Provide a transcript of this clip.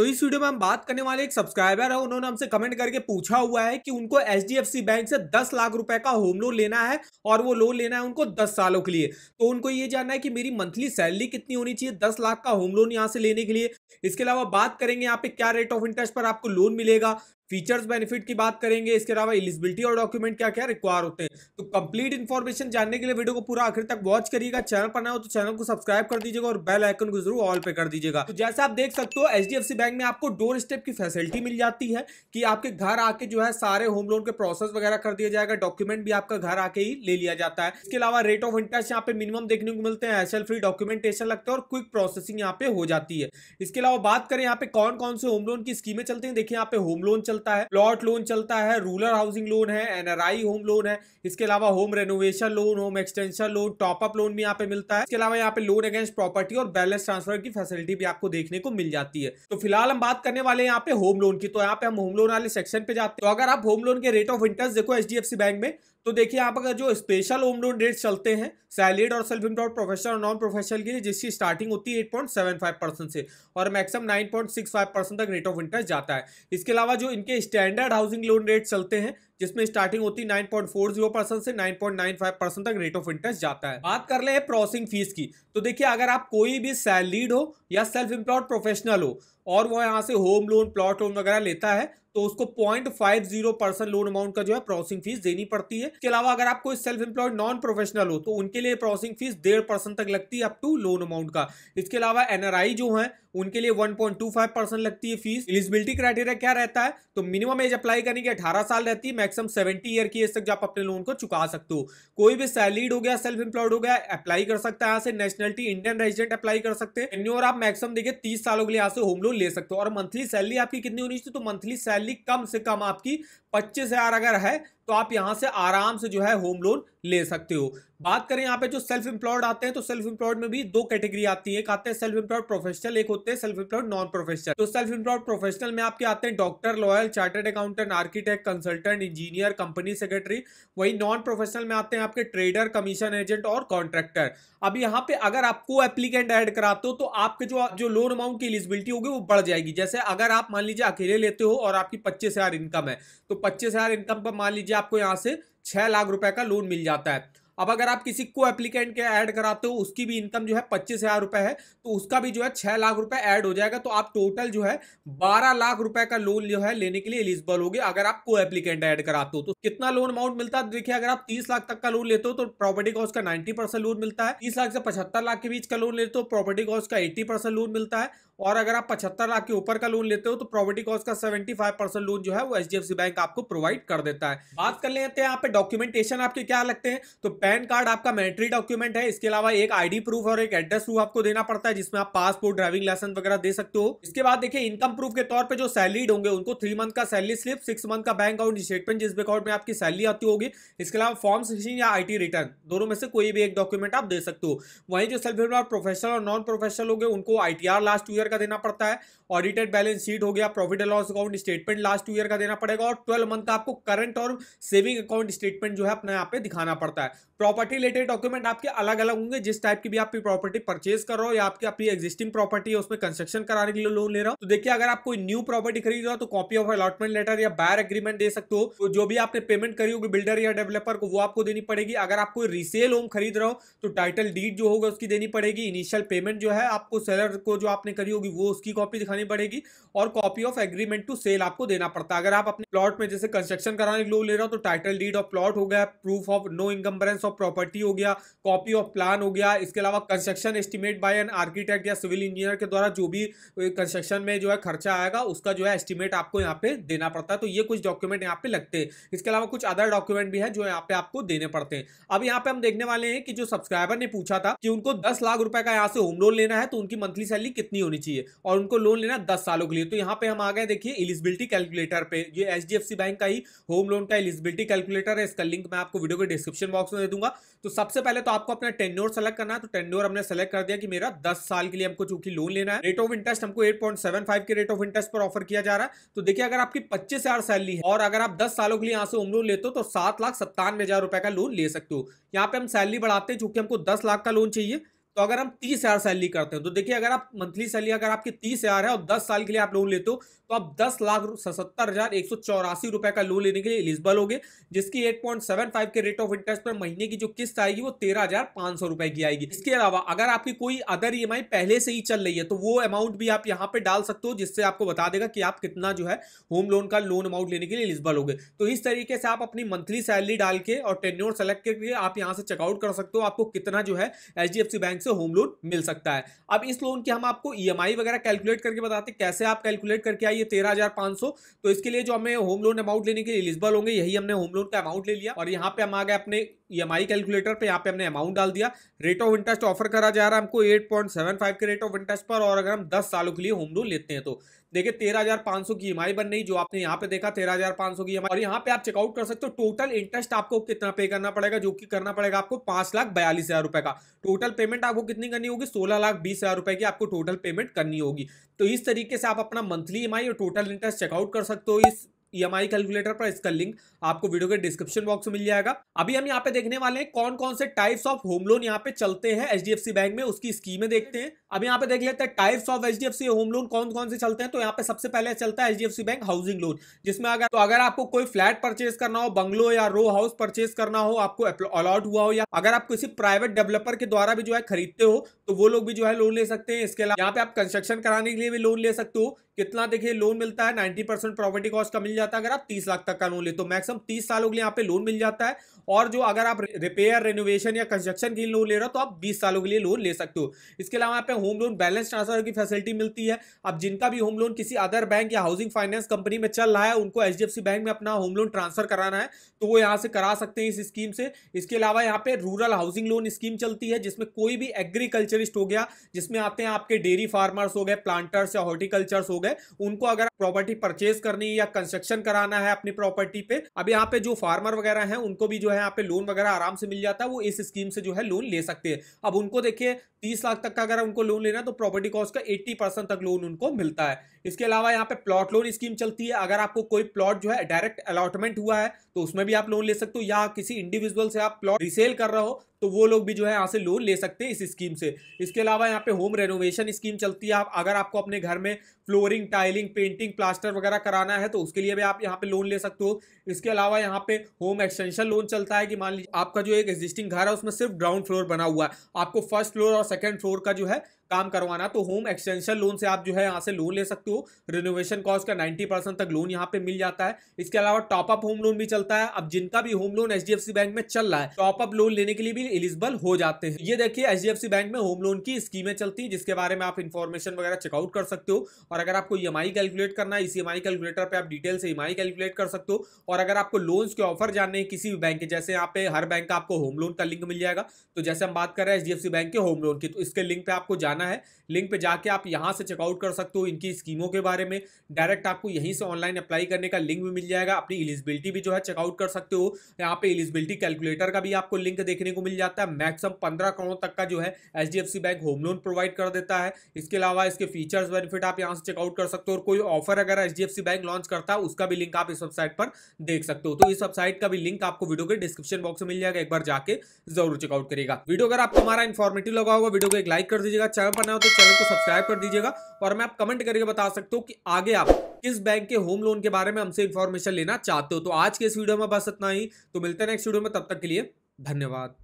तो इस वीडियो में हम बात करने वाले एक सब्सक्राइबर है उन्होंने हमसे कमेंट करके पूछा हुआ है कि उनको एच बैंक से दस लाख रुपए का होम लोन लेना है और वो लोन लेना है उनको दस सालों के लिए तो उनको ये जानना है कि मेरी मंथली सैलरी कितनी होनी चाहिए दस लाख का होम लोन यहाँ से लेने के लिए इसके अलावा बात करेंगे यहाँ पे क्या रेट ऑफ इंटरेस्ट पर आपको लोन मिलेगा फीचर्स बेनिफिट की बात करेंगे इसके अलावा एलिजिबिलिटी और डॉक्यूमेंट क्या क्या रिक्वायर होते हैं तो कंप्लीट इन्फॉर्मेशन जानने के लिए वीडियो को पूरा आखिर तक वॉच करिएगा चैनल पर ना हो तो चैनल को सब्सक्राइब कर दीजिएगा और बेल आइकन को जरूर ऑल पे कर दीजिएगा तो जैसे आप देख सकते हो एच बैंक में आपको डोर स्टेप की फैसिलिटी मिल जाती है कि आपके घर आके जो है सारे होम लोन के प्रोसेस वगैरह कर दिया जाएगा डॉक्यूमेंट भी आपका घर आके ही ले लिया जाता है इसके अलावा रेट ऑफ इंटरेस्ट यहाँ पे मिनिमम देखने को मिलते हैं एस फ्री डॉक्यूमेंटेशन लगता है और क्विक प्रोसेसिंग यहाँ पे हो जाती है इसके अलावा बात करें यहाँ पे कौन कौन से होम लोन की स्कीमें चलती है देखिए यहाँ पे होम लोन चलते चलता है प्लॉट लोन चलता है रूरल हाउसिंग लोन है एनआरआई होम लोन है इसके अलावा home renovation loan home extension loan top up loan भी यहाँ पे मिलता है इसके अलावा यहाँ पे लोन अगेंस्ट प्रॉपर्टी और बैलेंस ट्रांसफर की फैसिलिटी भी आपको देखने को मिल जाती है तो फिलहाल हम बात करने वाले यहाँ पे होम लोन की तो यहाँ पे हम होम लोन वाले सेक्शन पे जाते हैं तो अगर आप होम लोन के रेट ऑफ इंटरेस्ट देखो एच बैंक में तो देखिए यहाँ पर जो स्पेशल होम लोन रेट चलते हैं सैलरीड और सेल्फ एम्प्लॉयड प्रोफेशनल और नॉन प्रोफेशनल के लिए जिसकी स्टार्टिंग होती है 8.75 परसेंट से और मैक्सिमम 9.65 परसेंट तक रेट ऑफ इंटरेस्ट जाता है इसके अलावा जो इनके स्टैंडर्ड हाउसिंग लोन रेट चलते हैं जिसमें स्टार्टिंग होती है 9.40 परसेंट से 9.95 परसेंट तक रेट ऑफ इंटरेस्ट जाता है बात कर ले प्रोसेसिंग फीस की तो देखिए अगर आप कोई भी सैलरीड हो या सेल्फ एम्प्लॉयड प्रोफेशनल हो और वो यहाँ से होम लोन प्लॉट लोन वगैरह लेता है तो उसको point five zero percent loan amount का जो है प्रोसेसिंग फीस देनी पड़ती है इसके अलावा अगर आप कोई सेल्फ एम्प्लॉयड नॉन प्रोफेशनल हो तो उनके लिए प्रोसेसिंग फीस डेढ़ परसेंट तक लगती है अप टू लोन अमाउंट का इसके अलावा एनआरआई जो है उनके लिए one point two five percent लगती है फीस एलिजिबिलिटी क्राइटेरिया क्या रहता है तो मिनिमम एज अप्लाई करने की अठारह साल रहती है मैक्सिमम सेवेंटी ईयर की एज तक आप अपने लोन को चुका सकते हो कोई भी सैलिड हो गया सेल्फ इंप्लॉयड हो गया अप्लाई कर सकता है यहाँ से नेशनलिटी इंडियन रेजिडेंट अप्लाई कर सकते हैं और आप मैक्सिमम देखिए तीस सालों के लिए यहाँ से होम लोन ले सकते हो और मंथली सैलरी आपकी कितनी होनी चाहिए तो मंथली सैलरी कम से कम आपकी पच्चीस अगर है तो आप यहां से आराम से जो है होम लोन ले सकते हो बात करें यहां पे जो सेल्फ एम्प्लॉयड आते हैं तो सेल्फ एम्प्लॉयड में भी दो कैटेगरी आती है एक आते हैं सेल्फ एम्प्लॉयड प्रोफेशनल एक होते हैं सेल्फ एम्प्लॉयड नॉन प्रोफेशनल तो सेल्फ एम्प्लॉयड प्रोफेशनल में आपके आते हैं doctor lawyer chartered accountant architect consultant engineer company secretary वही नॉन प्रोफेशनल में आते हैं आपके ट्रेडर कमीशन एजेंट और कॉन्ट्रैक्टर अब यहाँ पे अगर आपको एप्लीकेंट एड कराते हो तो आपके जो जो लोन अमाउंट की एलिजिबिलिटी होगी वो बढ़ जाएगी जैसे अगर आप मान लीजिए अकेले लेते हो और आपकी पच्चीस इनकम है तो पच्चीस इनकम पर मान लीजिए आपको यहाँ से छह लाख रुपए का लोन मिल जाता है अब अगर आप किसी को एप्लीकेंट के ऐड कराते हो उसकी भी इनकम जो है पच्चीस हजार रुपए है तो उसका भी जो है छह लाख रुपए ऐड हो जाएगा तो आप टोटल जो है बारह लाख रुपए का लोन जो है लेने के लिए एलिजिबल होगी अगर आप को एप्लीकेंट ऐड कराते हो तो कितना लोन अमाउंट मिलता है देखिए अगर आप तीस लाख तक का लोन लेते हो तो प्रॉपर्टी कॉस्ट का नाइन्टी लोन मिलता है तीस लाख से पचहत्तर लाख के बीच का लोन लेते हो प्रॉपर्टी कॉस्ट का एट्टी लोन मिलता है और अगर आप पचहत्तर लाख के ऊपर का लोन लेते हो तो प्रॉपर्टी कॉस्ट का सेवेंटी फाइव परसेंट लोन जो है वो एच बैंक आपको प्रोवाइड कर देता है बात कर लेते हैं यहाँ पे डॉक्यूमेंटेशन आपके क्या लगते हैं तो पैन कार्ड आपका मैंट्री डॉक्यूमेंट है इसके अलावा एक आईडी प्रूफ और एक एड्रेस प्रूफ आपको देना पड़ता है जिसमें आप पासपोर्ट ड्राइविंग लाइसेंस वगैरह दे सकते हो इसके बाद देखिए इनकम प्रूफ के तौर पर जो सैलरीड होंगे उनको थ्री मंथ का सैलरी स्लिप सिक्स मंथ का बैंक अकाउंट स्टेटमेंट जिस अकाउंट में आपकी सैलरी आती होगी इसके अलावा फॉर्म सिक्सटीन या आई रिटर्न दोनों में से कोई भी एक डॉक्यूमेंट आप दे सकते हो वहीं जो सेल्फ एम्प्लॉय प्रोफेशनल और नॉन प्रोफेशनल होंगे उनको आई लास्ट ईयर का देना पड़ता है ऑडिटेड बैलेंस शीट हो गया profit and loss account statement last year का देना पड़ेगा और ट्वेल्व मंथ का आपको करंट और सेविंग अकाउंट स्टेटमेंट जो है अपने यहाँ पे दिखाना पड़ता है प्रॉपर्टी रिलेटेड डॉक्यूमेंट आपके अलग अलग होंगे जिस टाइप की भी आपकी प्रॉपर्टी परचेज कर रहे हो या आपकी अपनी एक्जिस्टिंग प्रॉपर्टी है उसमें कंस्ट्रक्शन कराने के लिए लोन ले रहा हो तो देखिए अगर आप कोई न्यू प्रॉपर्टी खरीद रहा हो तो कॉपी ऑफ अलॉटमेंट लेटर या बायर एग्रीमेंट दे सकते हो तो जो भी आपने पेमेंट करी होगी बिल्डर या डेवलपर को वो आपको देनी पड़ेगी अगर आप कोई रीसेल होम खरीद रहे हो तो टाइटल डीड जो होगा उसकी देनी पड़ेगी इनिशियल पेमेंट जो है आपको सेलर को जो आपने करी होगी वो उसकी कॉपी दिखानी पड़ेगी और copy of agreement to sale आपको देना पड़ता है अगर आप अपने प्लॉट में जैसे कंस्ट्रक्शन कराने के लोन ले रहे हो तो टाइटल डीड ऑफ प्लॉट हो गया proof of no encumbrance of property हो गया कॉपी ऑफ प्लान हो गया इसके अलावा construction estimate by an architect या सिविल इंजीनियर के द्वारा जो भी कंस्ट्रक्शन में जो है खर्चा आएगा उसका जो है एस्टिमेट आपको यहाँ पे देना पड़ता है तो ये कुछ डॉक्यूमेंट यहाँ पे लगते हैं इसके अलावा कुछ अदर डॉक्यूमेंट भी है जो यहाँ पे आपको देने पड़ते हैं अब यहाँ पे हम देखने वाले हैं कि जो सब्सक्राइबर ने पूछा था कि उनको दस लाख रुपए का यहाँ से होम लोन लेना है तो उनकी मंथली सैलरी कितनी होनी चाहिए और उनको लोन लेना दस सालों के लिए तो यहाँ पे हम आ गए देखिए एलिजिबिलिटी कैलकुलेटर पे ये एच बैंक का ही होम लोन का एलिजिबिलिटी कैलकुलेटर है इसका लिंक मैं आपको वीडियो के डिस्क्रिप्शन बॉक्स में दे दूंगा दूंगा तो सबसे पहले तो आपको अपना टेन्योर सेलेक्ट करना है तो टेन्योर हमने सेलेक्ट कर दिया कि मेरा 10 साल के लिए हमको चूंकि लोन लेना है रेट ऑफ इंटरेस्ट हमको 8.75 के रेट ऑफ इंटरेस्ट पर ऑफर किया जा रहा है तो देखिए अगर आपकी पच्चीस हजार सैलरी है और अगर आप दस सालों के लिए यहाँ से होम लोन लेते हो तो सात लाख सत्तानवे हजार रुपए का लोन ले सकते हो यहाँ पे हम सैलरी बढ़ाते हैं चूंकि हमको दस लाख का लोन चाहिए तो अगर हम तीस हजार सैलरी करते हैं तो देखिए अगर आप मंथली सैलरी अगर आपकी तीस हजार है और दस साल के लिए आप लोन लेते हो तो आप दस लाख सतर हजार एक सौ चौरासी रुपए का लोन लेने के लिए एलिजिबल होगे जिसकी एट पॉइंट सेवन फाइव के रेट ऑफ इंटरेस्ट पर महीने की जो किस्त आएगी वो तेरह हजार पांच सौ रुपए की आएगी इसके अलावा अगर आपकी कोई अदर ई e पहले से ही चल रही है तो वो अमाउंट भी आप यहाँ पे डाल सकते हो जिससे आपको बता देगा कि आप कितना जो है होम लोन का लोन अमाउंट लेने के लिए एलिजिबल हो तो इस तरीके से आप अपनी मंथली सैलरी डाल के और टेन्योर सेलेक्ट करके आप यहाँ से चेकआउट कर सकते हो आपको कितना जो है एच बैंक से से होम लोन मिल सकता है अब इस लोन की हम आपको ई e वगैरह कैलकुलेट करके बताते कैसे आप कैलकुलेट करके आइए तेरह हजार पांच सौ तो इसके लिए जो हमें होम लोन अमाउंट लेने के लिए एलिजिबल होंगे यही हमने होम लोन का अमाउंट ले लिया और यहाँ पे हम आ गए अपने ई e कैलकुलेटर पे यहाँ पे हमने अमाउंट डाल दिया रेट ऑफ इंटरेस्ट ऑफर करा जा रहा है हमको 8.75 के रेट ऑफ इंटरेस्ट पर और अगर हम 10 सालों के लिए होम लोन लेते हैं तो देखिए तेरह हजार पांच सौ की ईमाई e बन रही जो आपने यहाँ पे देखा 13,500 हजार पांच सौ की ईमाई e और यहाँ पे आप चेकआउट कर सकते हो टोटल इंटरेस्ट आपको कितना पे करना पड़ेगा जो कि करना पड़ेगा आपको पांच लाख बयालीस हजार रुपए का टोटल पेमेंट आपको कितनी करनी होगी सोलह लाख बीस हजार रुपए की आपको टोटल पेमेंट करनी होगी तो इस तरीके से आप अपना मंथली ई और टोटल इंटरेस्ट चेकआउट कर सकते हो इस ई e कैलकुलेटर पर इसका लिंक आपको वीडियो के डिस्क्रिप्शन बॉक्स में मिल जाएगा अभी हम यहाँ पे देखने वाले हैं कौन कौन से टाइप्स ऑफ होम लोन यहाँ पे चलते हैं एच बैंक में उसकी स्कीमें देखते हैं अब यहाँ पे देख लेते हैं types of H D F C home loan कौन कौन से चलते हैं तो यहाँ पे सबसे पहले चलता है H D F C bank housing loan जिसमें अगर तो अगर आपको कोई फ्लैट परचेज करना हो बंगलो या रो हाउस परचेज करना हो आपको अलॉट हुआ हो या अगर आप किसी प्राइवेट डेवलपर के द्वारा भी जो है खरीदते हो तो वो लोग भी जो है लोन ले सकते हैं इसके अलावा यहाँ पे आप कंस्ट्रक्शन कराने के लिए भी लोन ले सकते हो कितना देखिए लोन मिलता है नाइन्टी परसेंट प्रॉपर्टी कॉस्ट का मिल जाता है अगर आप तीस लाख तक का लोन ले तो मैक्सिमम तीस सालों के लिए यहाँ पे लोन मिल जाता है और जो अगर आप रिपेयर रेनोवेशन या कंस्ट्रक्शन के लिए लोन ले रहे हो तो आप बीस सालों के लिए लोन ले सकते हो इसके अलावा यहाँ पे होम लोन बैलेंस ट्रांसफर की फैसिलिटी मिलती है अब जिनका भी होम लोन किसी अदर बैंक या हाउसिंग फाइनेंस कंपनी में चल रहा है उनको एच बैंक में अपना होम लोन ट्रांसफर कराना है तो वो यहाँ से करा सकते हैं इस स्कीम से इसके अलावा यहाँ पे रूरल हाउसिंग लोन स्कीम चलती है जिसमें कोई भी एग्रीकल्चरिस्ट हो गया जिसमें आते हैं आपके डेयरी फार्मर्स हो गए प्लांटर्स या हॉर्टिकल्चर्स हो गए उनको अगर प्रॉपर्टी परचेज करनी या कंस्ट्रक्शन कराना है अपनी प्रॉपर्टी पे अब यहाँ पे जो फार्मर वगैरह हैं उनको भी जो है यहाँ पे लोन वगैरह आराम से मिल जाता है वो इस स्कीम से जो है लोन ले सकते हैं अब उनको देखिए 30 लाख तक का अगर उनको लोन लेना है तो प्रॉपर्टी कॉस्ट का 80 परसेंट तक लोन उनको मिलता है इसके अलावा यहाँ पे प्लॉट लोन स्कीम चलती है अगर आपको कोई प्लॉट जो है डायरेक्ट अलॉटमेंट हुआ है तो उसमें भी आप लोन ले सकते हो या किसी इंडिविजुअल से आप प्लॉट रिसेल कर रहे हो तो वो लोग भी जो है यहाँ से लोन ले सकते हैं इस स्कीम से इसके अलावा यहाँ पे होम रेनोवेशन स्कीम चलती है आप अगर आपको अपने घर में फ्लोरिंग टाइलिंग पेंटिंग प्लास्टर वगैरह कराना है तो उसके लिए भी आप यहाँ पे लोन ले सकते हो इसके अलावा यहाँ पे होम एक्सटेंशन लोन चलता है कि मान लीजिए आपका जो एक एग्जिस्टिंग घर है उसमें सिर्फ ग्राउंड फ्लोर बना हुआ है आपको फर्स्ट फ्लोर और सेकेंड फ्लोर का जो है काम करवाना तो होम एक्सटेंशन लोन से आप जो है यहाँ से लोन ले सकते हो रिनोवेशन कॉस्ट का 90 परसेंट तक लोन यहाँ पे मिल जाता है इसके अलावा टॉपअप होम लोन भी चलता है अब जिनका भी होम लोन एच बैंक में चल रहा है टॉपअप लोन लेने के लिए भी एलिजिबल हो जाते हैं ये देखिए एच बैंक में होम लोन की स्कीमें चलती है जिसके बारे में आप इन्फॉर्मेशन वगैरह चेकआउट कर सकते हो और अगर आपको ई e कैलकुलेट करना है इस ई कैलकुलेटर पर आप डिटेल से ई e कैलकुलेट कर सकते हो और अगर आपको लोन्स के ऑफर जानने किसी भी बैंक के जैसे यहाँ पे हर बैंक का आपको होम लोन का लिंक मिल जाएगा तो जैसे हम बात कर रहे हैं एच बैंक के होम लोन की तो इसके लिंक पे आपको जाना जाना है लिंक पे जाके आप यहाँ से चेकआउट कर सकते हो इनकी स्कीमों के बारे में डायरेक्ट आपको यहीं से ऑनलाइन अप्लाई करने का लिंक भी मिल जाएगा अपनी एलिजिबिलिटी भी जो है चेकआउट कर सकते हो यहाँ पे एलिजिबिलिटी कैलकुलेटर का भी आपको लिंक देखने को मिल जाता है मैक्सिमम पंद्रह करोड़ तक का जो है H bank home loan provide कर देता है इसके अलावा इसके फीचर्स बेनिफिट आप यहाँ से चेकआउट कर सकते हो और कोई ऑफर अगर एच बैंक लॉन्च करता है उसका भी लिंक आप इस वेबसाइट पर देख सकते हो तो इस वेबसाइट का भी लिंक आपको वीडियो के डिस्क्रिप्शन बॉक्स में मिल जाएगा एक बार जाके जरूर चेकआउट करेगा वीडियो अगर आपको हमारा इन्फॉर्मेटिव लगा होगा वीडियो को एक लाइक कर दीजिएगा चैनल चैनल पर नए हो तो चैनल को सब्सक्राइब कर दीजिएगा और मैं आप कमेंट करके बता सकते हो कि आगे आप किस बैंक के होम लोन के बारे में हमसे इन्फॉर्मेशन लेना चाहते हो तो आज के इस वीडियो में बस इतना ही तो मिलते हैं नेक्स्ट वीडियो में तब तक के लिए धन्यवाद